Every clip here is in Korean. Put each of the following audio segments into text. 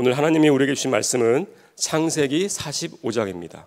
오늘 하나님이 우리에게 주신 말씀은 창세기 45장입니다.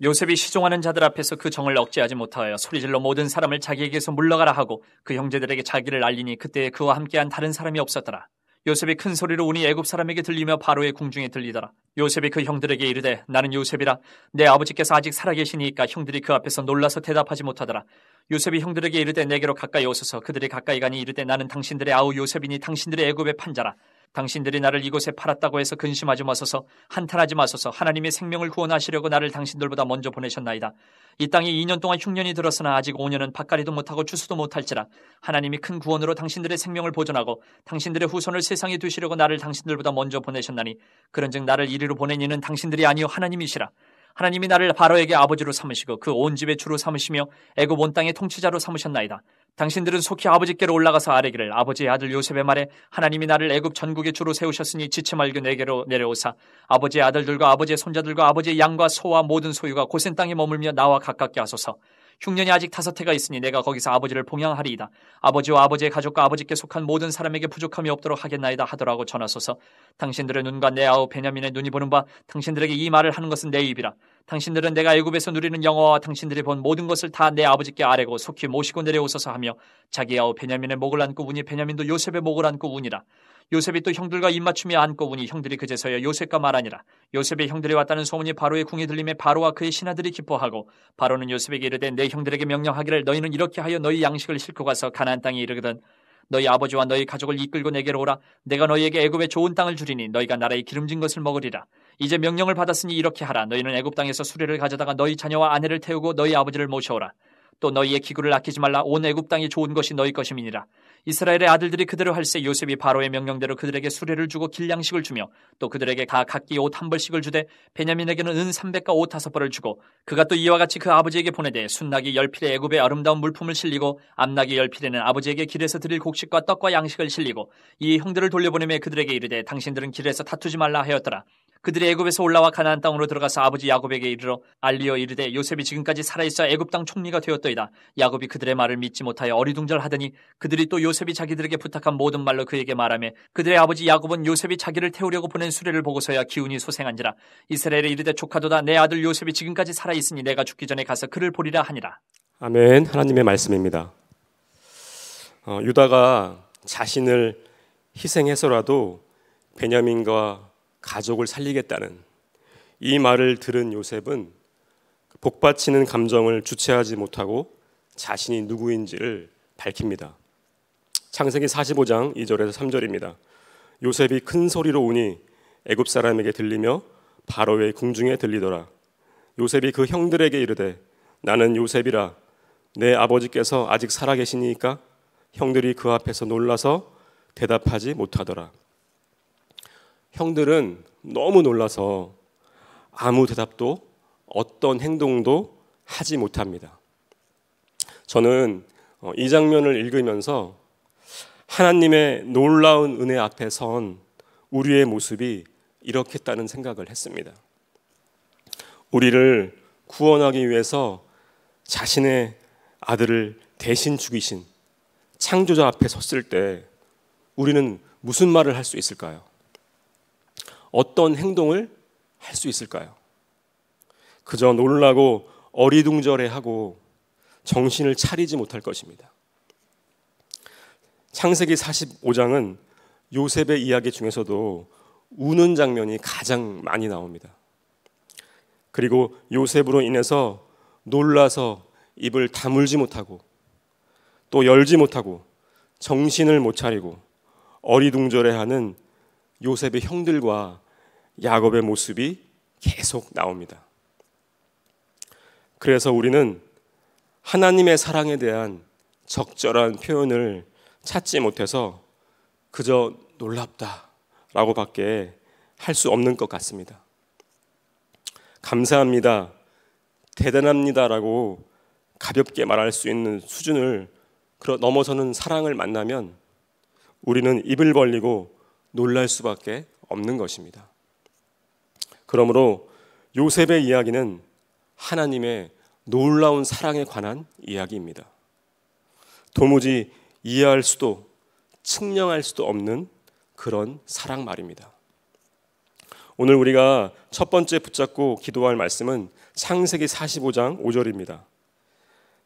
요셉이 시종하는 자들 앞에서 그 정을 억제하지 못하여 소리질러 모든 사람을 자기에게서 물러가라 하고 그 형제들에게 자기를 알리니 그때에 그와 함께한 다른 사람이 없었더라. 요셉이 큰 소리로 우니 애굽 사람에게 들리며 바로의 궁중에 들리더라. 요셉이 그 형들에게 이르되 나는 요셉이라 내 아버지께서 아직 살아계시니까 형들이 그 앞에서 놀라서 대답하지 못하더라. 요셉이 형들에게 이르되 내게로 가까이 오소서 그들이 가까이 가니 이르되 나는 당신들의 아우 요셉이니 당신들의 애굽의 판자라 당신들이 나를 이곳에 팔았다고 해서 근심하지 마소서 한탄하지 마소서 하나님의 생명을 구원하시려고 나를 당신들보다 먼저 보내셨나이다 이 땅에 2년 동안 흉년이 들었으나 아직 5년은 밭가리도 못하고 추수도 못할지라 하나님이 큰 구원으로 당신들의 생명을 보존하고 당신들의 후손을 세상에 두시려고 나를 당신들보다 먼저 보내셨나니 그런즉 나를 이리로 보낸 이는 당신들이 아니요 하나님이시라 하나님이 나를 바로에게 아버지로 삼으시고 그 온 집의 주로 삼으시며 애굽 온 땅의 통치자로 삼으셨나이다. 당신들은 속히 아버지께로 올라가서 아뢰기를 아버지의 아들 요셉의 말에 하나님이 나를 애굽 전국의 주로 세우셨으니 지체 말고 내게로 내려오사 아버지의 아들들과 아버지의 손자들과 아버지의 양과 소와 모든 소유가 고센 땅에 머물며 나와 가깝게 하소서. 흉년이 아직 다섯 해가 있으니 내가 거기서 아버지를 봉양하리이다. 아버지와 아버지의 가족과 아버지께 속한 모든 사람에게 부족함이 없도록 하겠나이다 하더라고 전하소서. 당신들의 눈과 내 아우 베냐민의 눈이 보는 바 당신들에게 이 말을 하는 것은 내 입이라. 당신들은 내가 애굽에서 누리는 영화와 당신들이 본 모든 것을 다 내 아버지께 아뢰고 속히 모시고 내려오소서 하며 자기 아우 베냐민의 목을 안고 우니 베냐민도 요셉의 목을 안고 우니라. 요셉이 또 형들과 입맞춤이 안고 우니 형들이 그제서야 요셉과 말하니라. 요셉의 형들이 왔다는 소문이 바로의 궁이 들림에 바로와 그의 신하들이 기뻐하고 바로는 요셉에게 이르되 내 형들에게 명령하기를 너희는 이렇게 하여 너희 양식을 싣고 가서 가나안 땅에 이르거든 너희 아버지와 너희 가족을 이끌고 내게로 오라. 내가 너희에게 애굽의 좋은 땅을 주리니 너희가 나라의 기름진 것을 먹으리라. 이제 명령을 받았으니 이렇게 하라. 너희는 애굽 땅에서 수레를 가져다가 너희 자녀와 아내를 태우고 너희 아버지를 모셔오라. 또 너희의 기구를 아끼지 말라 온 애굽 땅이 좋은 것이 너희 것임이니라. 이스라엘의 아들들이 그대로 할새 요셉이 바로의 명령대로 그들에게 수레를 주고 길양식을 주며 또 그들에게 다 각기 옷 한 벌씩을 주되 베냐민에게는 은 300과 옷 다섯 벌을 주고 그가 또 이와 같이 그 아버지에게 보내되 순나기 열 필에 애굽의 아름다운 물품을 실리고 암나기 열 필에는 아버지에게 길에서 드릴 곡식과 떡과 양식을 실리고 이 형들을 돌려보내며 그들에게 이르되 당신들은 길에서 다투지 말라 하였더라 그들이 애굽에서 올라와 가나안 땅으로 들어가서 아버지 야곱에게 이르러 알리어 이르되 요셉이 지금까지 살아있어 애굽 땅 총리가 되었더이다. 야곱이 그들의 말을 믿지 못하여 어리둥절하더니 그들이 또 요셉이 자기들에게 부탁한 모든 말로 그에게 말하며 그들의 아버지 야곱은 요셉이 자기를 태우려고 보낸 수레를 보고서야 기운이 소생한지라 이스라엘에 이르되 조카도다 내 아들 요셉이 지금까지 살아있으니 내가 죽기 전에 가서 그를 보리라 하니라. 아멘 하나님의 말씀입니다. 어, 유다가 자신을 희생해서라도 베냐민과 가족을 살리겠다는 이 말을 들은 요셉은 복받치는 감정을 주체하지 못하고 자신이 누구인지를 밝힙니다. 창세기 45장 2절에서 3절입니다. 요셉이 큰 소리로 우니 애굽 사람에게 들리며 바로의 궁중에 들리더라. 요셉이 그 형들에게 이르되 나는 요셉이라 내 아버지께서 아직 살아 계시니까 형들이 그 앞에서 놀라서 대답하지 못하더라. 형들은 너무 놀라서 아무 대답도 어떤 행동도 하지 못합니다. 저는 어, 이 장면을 읽으면서 하나님의 놀라운 은혜 앞에 선 우리의 모습이 이렇겠다는 생각을 했습니다. 우리를 구원하기 위해서 자신의 아들을 대신 죽이신 창조자 앞에 섰을 때 우리는 무슨 말을 할 수 있을까요? 어떤 행동을 할 수 있을까요? 그저 놀라고 어리둥절해하고 정신을 차리지 못할 것입니다. 창세기 45장은 요셉의 이야기 중에서도 우는 장면이 가장 많이 나옵니다. 그리고 요셉으로 인해서 놀라서 입을 다물지 못하고 또 열지 못하고 정신을 못 차리고 어리둥절해하는 요셉의 형들과 야곱의 모습이 계속 나옵니다. 그래서 우리는 하나님의 사랑에 대한 적절한 표현을 찾지 못해서 그저 놀랍다라고 밖에 할 수 없는 것 같습니다. 감사합니다. 대단합니다라고 가볍게 말할 수 있는 수준을 넘어서는 사랑을 만나면 우리는 입을 벌리고 놀랄 수밖에 없는 것입니다. 그러므로 요셉의 이야기는 하나님의 놀라운 사랑에 관한 이야기입니다. 도무지 이해할 수도 측량할 수도 없는 그런 사랑 말입니다. 오늘 우리가 첫 번째 붙잡고 기도할 말씀은 창세기 45장 5절입니다.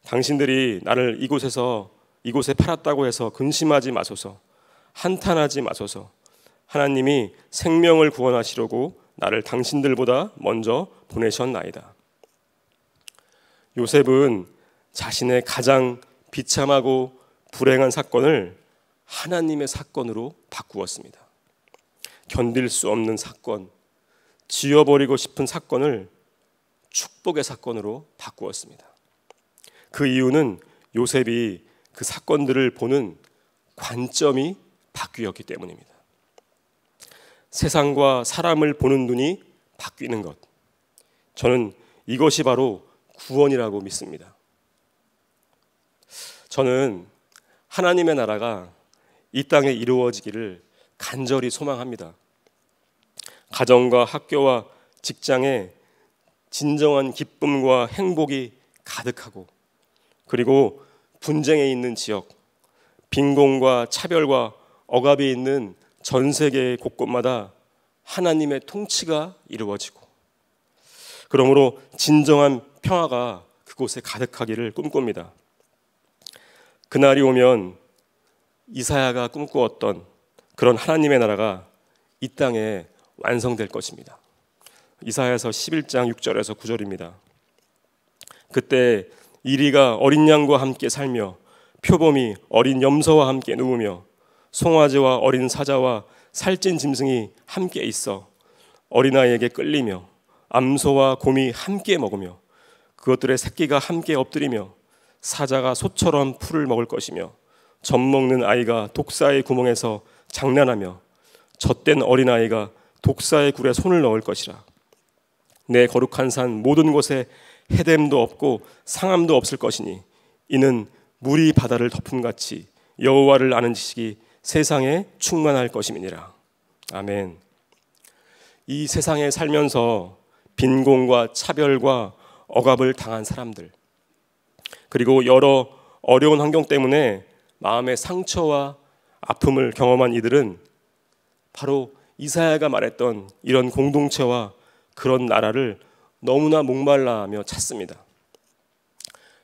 당신들이 나를 이곳에서 이곳에 팔았다고 해서 근심하지 마소서. 한탄하지 마소서. 하나님이 생명을 구원하시려고 나를 당신들보다 먼저 보내셨나이다. 요셉은 자신의 가장 비참하고 불행한 사건을 하나님의 사건으로 바꾸었습니다. 견딜 수 없는 사건, 지워버리고 싶은 사건을 축복의 사건으로 바꾸었습니다. 그 이유는 요셉이 그 사건들을 보는 관점이 바뀌었기 때문입니다. 세상과 사람을 보는 눈이 바뀌는 것. 저는 이것이 바로 구원이라고 믿습니다. 저는 하나님의 나라가 이 땅에 이루어지기를 간절히 소망합니다. 가정과 학교와 직장에 진정한 기쁨과 행복이 가득하고 그리고 분쟁에 있는 지역, 빈곤과 차별과 억압이 있는 전 세계 곳곳마다 하나님의 통치가 이루어지고 그러므로 진정한 평화가 그곳에 가득하기를 꿈꿉니다. 그날이 오면 이사야가 꿈꾸었던 그런 하나님의 나라가 이 땅에 완성될 것입니다. 이사야서 11장 6절에서 9절입니다. 그때 이리가 어린 양과 함께 살며 표범이 어린 염소와 함께 누우며 송아지와 어린 사자와 살찐 짐승이 함께 있어 어린아이에게 끌리며 암소와 곰이 함께 먹으며 그것들의 새끼가 함께 엎드리며 사자가 소처럼 풀을 먹을 것이며 젖 먹는 아이가 독사의 구멍에서 장난하며 젖된 어린아이가 독사의 굴에 손을 넣을 것이라 내 거룩한 산 모든 곳에 해됨도 없고 상함도 없을 것이니 이는 물이 바다를 덮음같이 여호와를 아는 지식이 세상에 충만할 것임이니라. 아멘. 이 세상에 살면서 빈곤과 차별과 억압을 당한 사람들, 그리고 여러 어려운 환경 때문에 마음의 상처와 아픔을 경험한 이들은 바로 이사야가 말했던 이런 공동체와 그런 나라를 너무나 목말라 하며 찾습니다.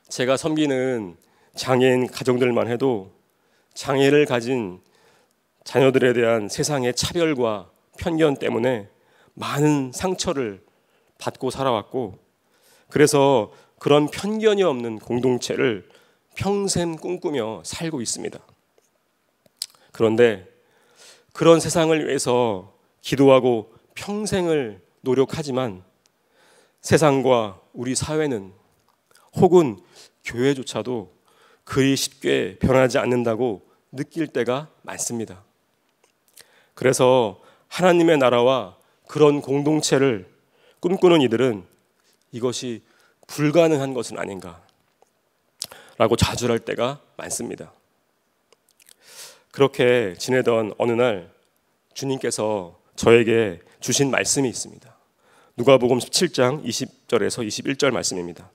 제가 섬기는 장애인 가정들만 해도 장애를 가진 자녀들에 대한 세상의 차별과 편견 때문에 많은 상처를 받고 살아왔고 그래서 그런 편견이 없는 공동체를 평생 꿈꾸며 살고 있습니다. 그런데 그런 세상을 위해서 기도하고 평생을 노력하지만 세상과 우리 사회는 혹은 교회조차도 그리 쉽게 변하지 않는다고 느낄 때가 많습니다. 그래서 하나님의 나라와 그런 공동체를 꿈꾸는 이들은 이것이 불가능한 것은 아닌가 라고 좌절할 때가 많습니다. 그렇게 지내던 어느 날 주님께서 저에게 주신 말씀이 있습니다. 누가복음 17장 20절에서 21절 말씀입니다.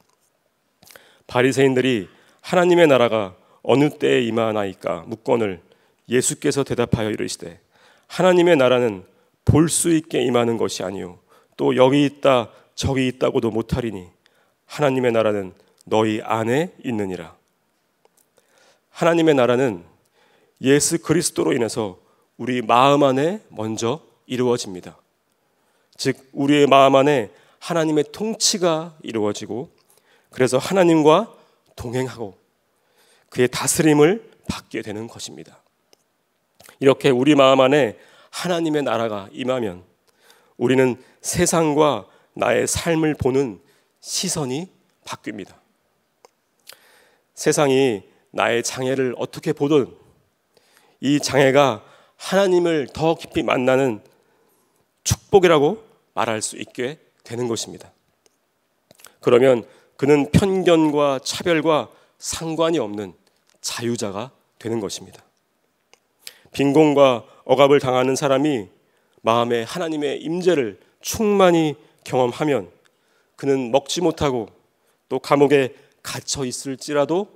바리새인들이 하나님의 나라가 어느 때에 임하나이까 묻건을 예수께서 대답하여 이르시되 하나님의 나라는 볼 수 있게 임하는 것이 아니요 또 여기 있다 저기 있다고도 못하리니 하나님의 나라는 너희 안에 있느니라. 하나님의 나라는 예수 그리스도로 인해서 우리 마음 안에 먼저 이루어집니다. 즉 우리의 마음 안에 하나님의 통치가 이루어지고 그래서 하나님과 동행하고 그의 다스림을 받게 되는 것입니다. 이렇게 우리 마음 안에 하나님의 나라가 임하면 우리는 세상과 나의 삶을 보는 시선이 바뀝니다. 세상이 나의 장애를 어떻게 보든 이 장애가 하나님을 더 깊이 만나는 축복이라고 말할 수 있게 되는 것입니다. 그러면 그는 편견과 차별과 상관이 없는 자유자가 되는 것입니다. 빈곤과 억압을 당하는 사람이 마음에 하나님의 임재를 충만히 경험하면 그는 먹지 못하고 또 감옥에 갇혀 있을지라도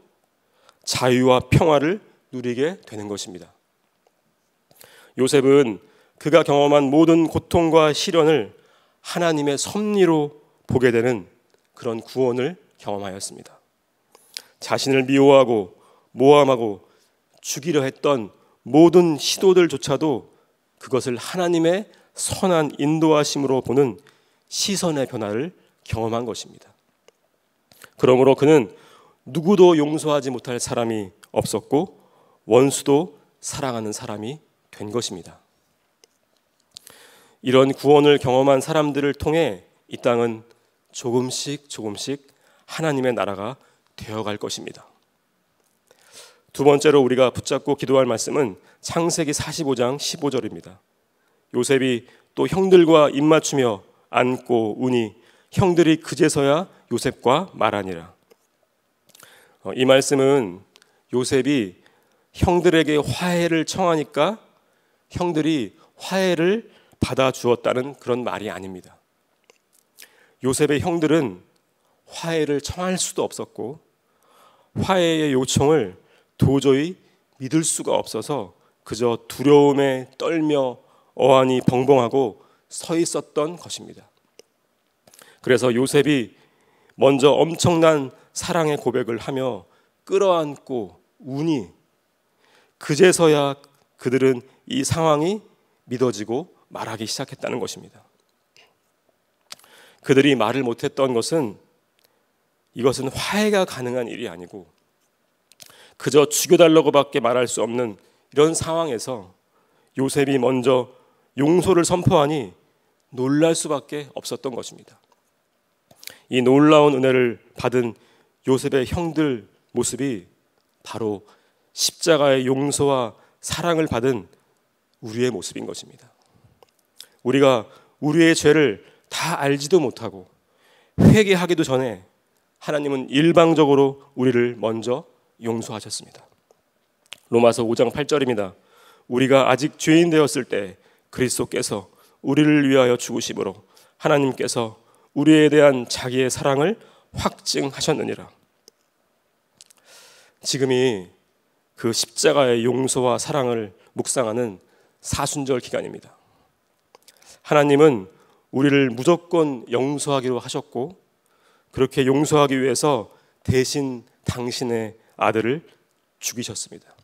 자유와 평화를 누리게 되는 것입니다. 요셉은 그가 경험한 모든 고통과 시련을 하나님의 섭리로 보게 되는 그런 구원을 경험하였습니다. 자신을 미워하고 모함하고 죽이려 했던 모든 시도들조차도 그것을 하나님의 선한 인도하심으로 보는 시선의 변화를 경험한 것입니다. 그러므로 그는 누구도 용서하지 못할 사람이 없었고 원수도 사랑하는 사람이 된 것입니다. 이런 구원을 경험한 사람들을 통해 이 땅은 조금씩 조금씩 하나님의 나라가 되어갈 것입니다. 두 번째로 우리가 붙잡고 기도할 말씀은 창세기 45장 15절입니다. 요셉이 또 형들과 입맞추며 안고 우니 형들이 그제서야 요셉과 말하니라. 어, 이 말씀은 요셉이 형들에게 화해를 청하니까 형들이 화해를 받아 주었다는 그런 말이 아닙니다. 요셉의 형들은 화해를 청할 수도 없었고 화해의 요청을 도저히 믿을 수가 없어서 그저 두려움에 떨며 어안이 벙벙하고 서 있었던 것입니다. 그래서 요셉이 먼저 엄청난 사랑의 고백을 하며 끌어안고 운이 그제서야 그들은 이 상황이 믿어지고 말하기 시작했다는 것입니다. 그들이 말을 못했던 것은 이것은 화해가 가능한 일이 아니고 그저 죽여달라고밖에 말할 수 없는 이런 상황에서 요셉이 먼저 용서를 선포하니 놀랄 수밖에 없었던 것입니다. 이 놀라운 은혜를 받은 요셉의 형들 모습이 바로 십자가의 용서와 사랑을 받은 우리의 모습인 것입니다. 우리가 우리의 죄를 다 알지도 못하고 회개하기도 전에 하나님은 일방적으로 우리를 먼저 용서하셨습니다. 로마서 5장 8절입니다. 우리가 아직 죄인 되었을 때 그리스도께서 우리를 위하여 죽으심으로 하나님께서 우리에 대한 자기의 사랑을 확증하셨느니라. 지금이 그 십자가의 용서와 사랑을 묵상하는 사순절 기간입니다. 하나님은 우리를 무조건 용서하기로 하셨고 그렇게 용서하기 위해서 대신 당신의 아들을 죽이셨습니다.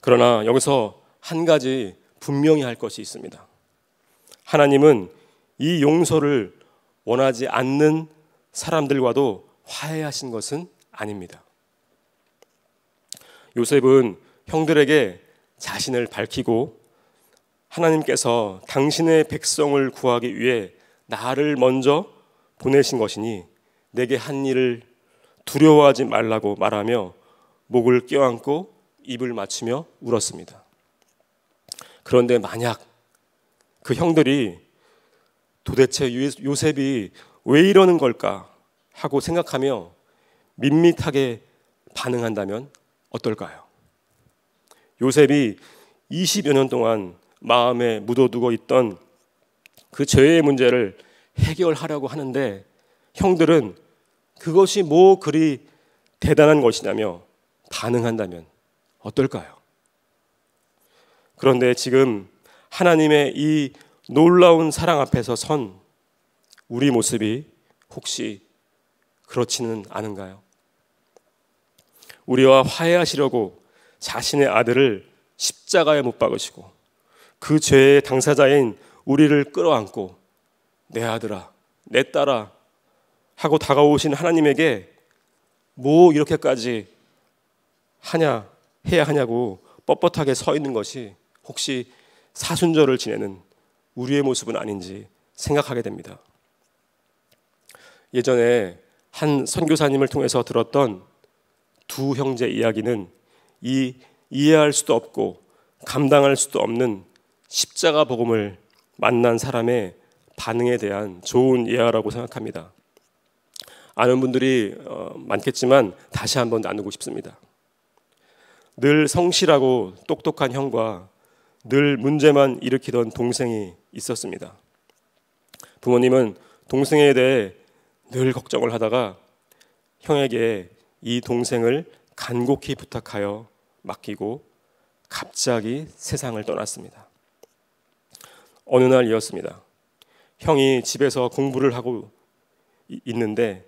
그러나 여기서 한 가지 분명히 할 것이 있습니다. 하나님은 이 용서를 원하지 않는 사람들과도 화해하신 것은 아닙니다. 요셉은 형들에게 자신을 밝히고 하나님께서 당신의 백성을 구하기 위해 나를 먼저 보내신 것이니 내게 한 일을 두려워하지 말라고 말하며 목을 껴안고 입을 맞추며 울었습니다. 그런데 만약 그 형들이 도대체 요셉이 왜 이러는 걸까 하고 생각하며 밋밋하게 반응한다면 어떨까요? 요셉이 20여 년 동안 마음에 묻어두고 있던 그 죄의 문제를 해결하려고 하는데 형들은 그것이 뭐 그리 대단한 것이냐며 반응한다면 어떨까요? 그런데 지금 하나님의 이 놀라운 사랑 앞에서 선 우리 모습이 혹시 그렇지는 않은가요? 우리와 화해하시려고 자신의 아들을 십자가에 못 박으시고 그 죄의 당사자인 우리를 끌어안고 내 아들아, 내 딸아, 하고 다가오신 하나님에게 뭐 이렇게까지 하냐, 해야 하냐고 뻣뻣하게 서 있는 것이 혹시 사순절을 지내는 우리의 모습은 아닌지 생각하게 됩니다. 예전에 한 선교사님을 통해서 들었던 두 형제 이야기는 이 이해할 수도 없고 감당할 수도 없는 십자가 복음을 만난 사람의 반응에 대한 좋은 예화라고 생각합니다. 아는 분들이 어, 많겠지만 다시 한번 나누고 싶습니다. 늘 성실하고 똑똑한 형과 늘 문제만 일으키던 동생이 있었습니다. 부모님은 동생에 대해 늘 걱정을 하다가 형에게 이 동생을 간곡히 부탁하여 맡기고 갑자기 세상을 떠났습니다. 어느 날이었습니다. 형이 집에서 공부를 하고 있는데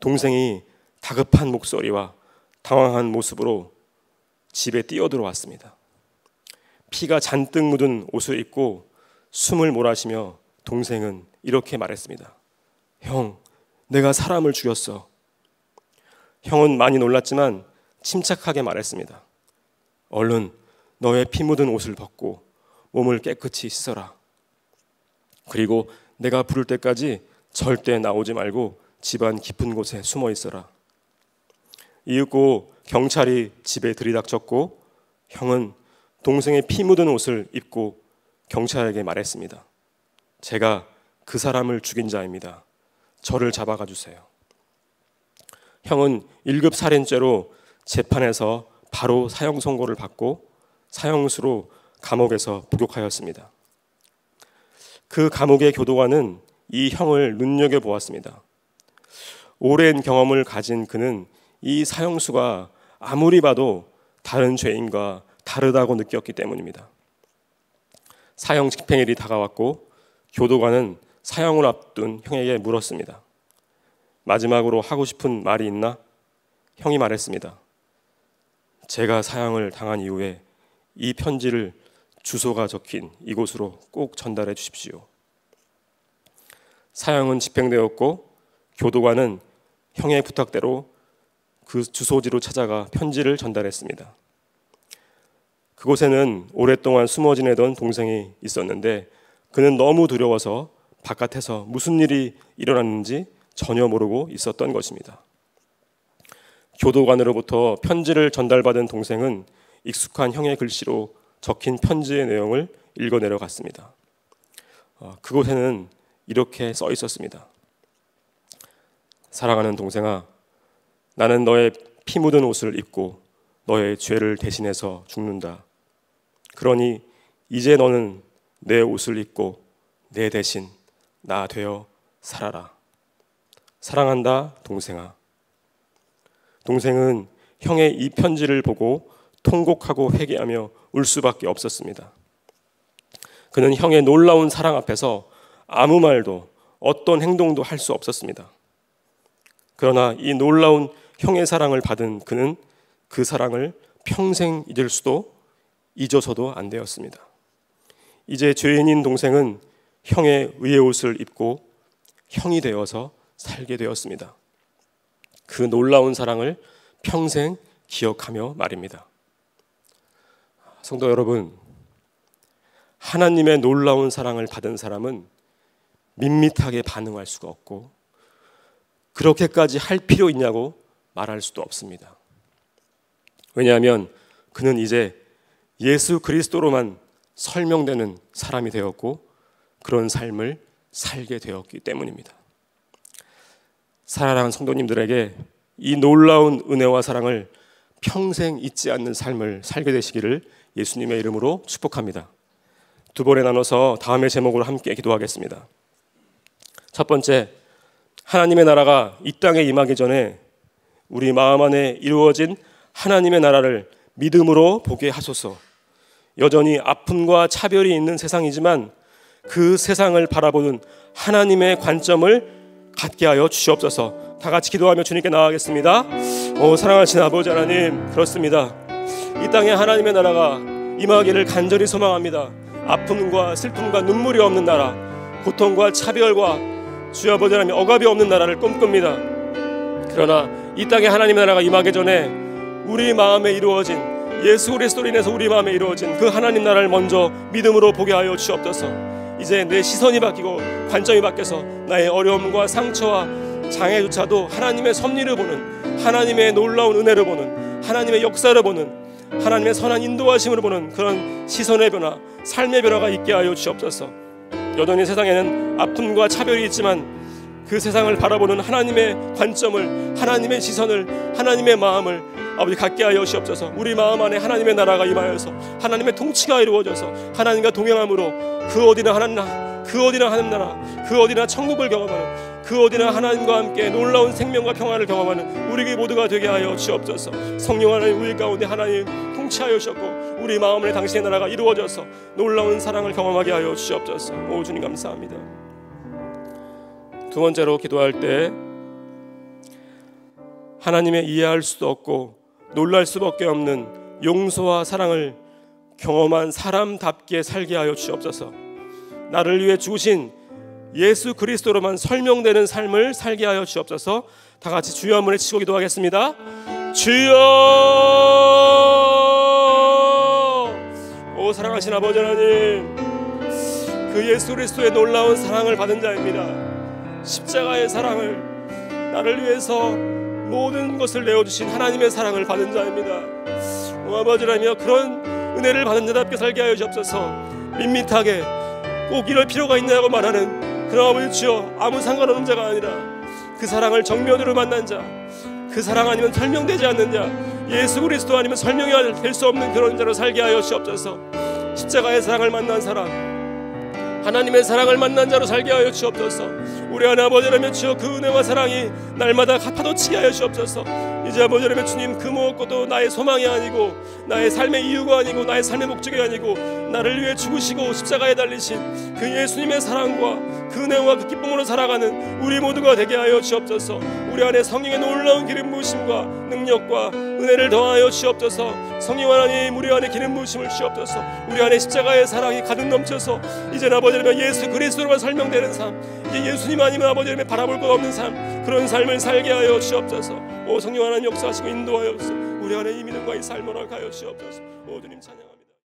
동생이 다급한 목소리와 당황한 모습으로 집에 뛰어들어왔습니다. 피가 잔뜩 묻은 옷을 입고 숨을 몰아쉬며 동생은 이렇게 말했습니다. 형, 내가 사람을 죽였어. 형은 많이 놀랐지만 침착하게 말했습니다. 얼른 너의 피 묻은 옷을 벗고 몸을 깨끗이 씻어라. 그리고 내가 부를 때까지 절대 나오지 말고 집안 깊은 곳에 숨어 있어라. 이윽고 경찰이 집에 들이닥쳤고 형은 동생의 피 묻은 옷을 입고 경찰에게 말했습니다. 제가 그 사람을 죽인 자입니다. 저를 잡아가 주세요. 형은 1급 살인죄로 재판에서 바로 사형 선고를 받고 사형수로 감옥에서 복역하였습니다. 그 감옥의 교도관은 이 형을 눈여겨보았습니다. 오랜 경험을 가진 그는 이 사형수가 아무리 봐도 다른 죄인과 다르다고 느꼈기 때문입니다. 사형 집행일이 다가왔고 교도관은 사형을 앞둔 형에게 물었습니다. 마지막으로 하고 싶은 말이 있나? 형이 말했습니다. 제가 사형을 당한 이후에 이 편지를 주소가 적힌 이곳으로 꼭 전달해 주십시오. 사형은 집행되었고 교도관은 형의 부탁대로 그 주소지로 찾아가 편지를 전달했습니다. 그곳에는 오랫동안 숨어 지내던 동생이 있었는데 그는 너무 두려워서 바깥에서 무슨 일이 일어났는지 전혀 모르고 있었던 것입니다. 교도관으로부터 편지를 전달받은 동생은 익숙한 형의 글씨로 적힌 편지의 내용을 읽어내려 갔습니다. 어, 그곳에는 이렇게 써 있었습니다. 사랑하는 동생아, 나는 너의 피 묻은 옷을 입고 너의 죄를 대신해서 죽는다. 그러니 이제 너는 내 옷을 입고 내 대신 나 되어 살아라. 사랑한다, 동생아. 동생은 형의 이 편지를 보고 통곡하고 회개하며 울 수밖에 없었습니다. 그는 형의 놀라운 사랑 앞에서 아무 말도 어떤 행동도 할 수 없었습니다. 그러나 이 놀라운 형의 사랑을 받은 그는 그 사랑을 평생 잊을 수도 잊어서도 안 되었습니다. 이제 죄인인 동생은 형의 의의 옷을 입고 형이 되어서 살게 되었습니다. 그 놀라운 사랑을 평생 기억하며 말입니다. 성도 여러분, 하나님의 놀라운 사랑을 받은 사람은 밋밋하게 반응할 수가 없고 그렇게까지 할 필요 있냐고 말할 수도 없습니다. 왜냐하면 그는 이제 예수 그리스도로만 설명되는 사람이 되었고 그런 삶을 살게 되었기 때문입니다. 사랑하는 성도님들에게 이 놀라운 은혜와 사랑을 평생 잊지 않는 삶을 살게 되시기를 예수님의 이름으로 축복합니다. 두 번에 나눠서 다음의 제목으로 함께 기도하겠습니다. 첫 번째, 하나님의 나라가 이 땅에 임하기 전에 우리 마음 안에 이루어진 하나님의 나라를 믿음으로 보게 하소서. 여전히 아픔과 차별이 있는 세상이지만 그 세상을 바라보는 하나님의 관점을 갖게 하여 주시옵소서. 다 같이 기도하며 주님께 나아가겠습니다. 오, 사랑하시는 아버지 하나님, 그렇습니다. 이 땅에 하나님의 나라가 임하기를 간절히 소망합니다. 아픔과 슬픔과 눈물이 없는 나라, 고통과 차별과 주여 아버지 하나님 억압이 없는 나라를 꿈꿉니다. 그러나 이 땅에 하나님의 나라가 임하기 전에 우리 마음에 이루어진 예수 그리스도로 인해서 우리 마음에 이루어진 그 하나님 나라를 먼저 믿음으로 보게 하여 주옵소서. 이제 내 시선이 바뀌고 관점이 바뀌어서 나의 어려움과 상처와 장애조차도 하나님의 섭리를 보는 하나님의 놀라운 은혜를 보는 하나님의 역사를 보는 하나님의 선한 인도하심을 보는 그런 시선의 변화, 삶의 변화가 있게 하여 주옵소서. 여전히 세상에는 아픔과 차별이 있지만 그 세상을 바라보는 하나님의 관점을 하나님의 시선을 하나님의 마음을 아버지 갖게 하여 주시옵소서 우리 마음 안에 하나님의 나라가 임하여서 하나님의 통치가 이루어져서 하나님과 동행함으로 그 어디나 하나님 그 어디나 하나님 나라 그 어디나 천국을 경험하는 그 어디나 하나님과 함께 놀라운 생명과 평화를 경험하는 우리 모두가 되게 하여 주옵소서 성령 하나님 우리 가운데 하나님 통치하여 주셨고 우리 마음을 당신의 나라가 이루어져서 놀라운 사랑을 경험하게 하여 주시옵소서. 오 주님 감사합니다. 두 번째로 기도할 때 하나님의 이해할 수도 없고 놀랄 수밖에 없는 용서와 사랑을 경험한 사람답게 살게 하여 주옵소서. 시 나를 위해 죽으신 예수 그리스도로만 설명되는 삶을 살게 하여 주옵소서. 시다 같이 주여 한번 외치고 기도하겠습니다. 주여 사랑하신 아버지 하나님 그 예수 그리스도의 놀라운 사랑을 받은 자입니다 십자가의 사랑을 나를 위해서 모든 것을 내어주신 하나님의 사랑을 받은 자입니다 오 아버지라며 그런 은혜를 받은 자답게 살게 하여 주옵소서 밋밋하게 꼭 이럴 필요가 있냐고 말하는 그런 아버지 주여 아무 상관없는 자가 아니라 그 사랑을 정면으로 만난 자그 사랑 아니면 설명되지 않는 자 예수 그리스도 아니면 설명이 될수 없는 그런 자로 살게 하여 주옵소서 십자가의 사랑을 만난 사람 하나님의 사랑을 만난 자로 살게 하여 주옵소서 우리 아버지라면 주여 그 은혜와 사랑이 날마다 파도치게 하여 주옵소서 이제 아버지라면 주님 그 무엇고도 나의 소망이 아니고 나의 삶의 이유가 아니고 나의 삶의 목적이 아니고 나를 위해 죽으시고 십자가에 달리신 그 예수님의 사랑과 그 은혜와 그 기쁨으로 살아가는 우리 모두가 되게 하여 주옵소서. 우리 안에 성령의 놀라운 기름 부으심과 능력과 은혜를 더하여 주옵소서. 성령 하나님 우리 안에 기름 부으심을 주옵소서. 우리 안에 십자가의 사랑이 가득 넘쳐서 이제 아버지님의 예수 그리스도로만 설명되는 삶, 이제 예수님 아니면 아버지님의 바라볼 것 없는 삶, 그런 삶을 살게 하여 주옵소서. 오 성령 하나님 역사하시고 인도하여 주옵소서. 우리 안에 이 믿음과 이 삶을 가하여 주옵소서. 오 주님 찬양.